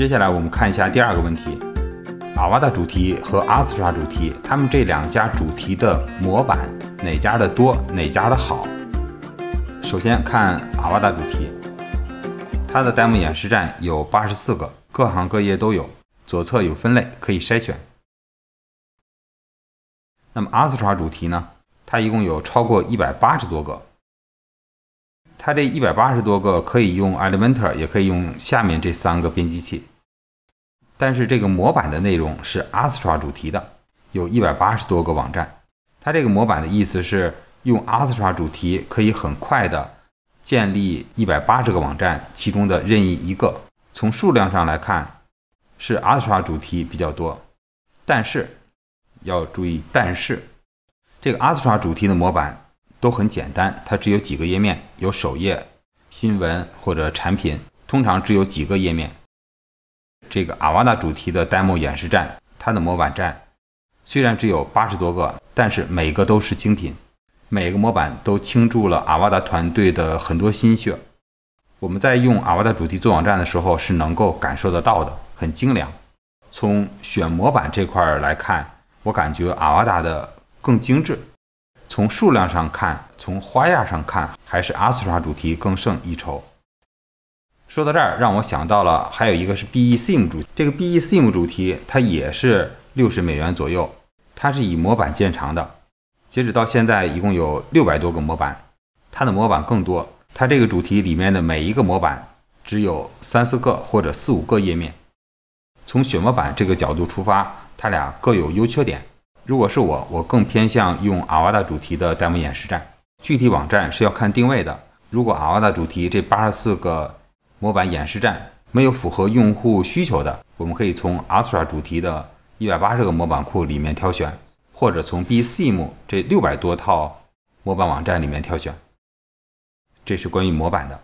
接下来我们看一下第二个问题：阿瓦达主题和阿斯刷主题，他们这两家主题的模板哪家的多，哪家的好？首先看阿瓦达主题，它的 demo 演示站有八十四个，各行各业都有，左侧有分类可以筛选。那么阿斯刷主题呢？它一共有超过一百八十多个，它这一百八十多个可以用 Element，o r 也可以用下面这三个编辑器。但是这个模板的内容是 Astra 主题的，有一百八十多个网站。它这个模板的意思是，用 Astra 主题可以很快的建立一百八十个网站，其中的任意一个。从数量上来看，是 Astra 主题比较多。但是要注意，但是这个 Astra 主题的模板都很简单，它只有几个页面，有首页、新闻或者产品，通常只有几个页面。这个阿瓦达主题的 demo 演示站，它的模板站虽然只有八十多个，但是每个都是精品，每个模板都倾注了阿瓦达团队的很多心血。我们在用阿瓦达主题做网站的时候是能够感受得到的，很精良。从选模板这块来看，我感觉阿瓦达的更精致。从数量上看，从花样上看，还是阿斯拉主题更胜一筹。说到这儿，让我想到了还有一个是 B e s i e m 主主这个 B e s i e m 主题，它也是六十美元左右，它是以模板见长的。截止到现在，一共有六百多个模板，它的模板更多。它这个主题里面的每一个模板只有三四个或者四五个页面。从选模板这个角度出发，它俩各有优缺点。如果是我，我更偏向用阿瓦达主题的 demo 演示站。具体网站是要看定位的。如果阿瓦达主题这八十四个模板演示站没有符合用户需求的，我们可以从阿 r 拉主题的一百八十个模板库里面挑选，或者从 Bsim 这六百多套模板网站里面挑选。这是关于模板的。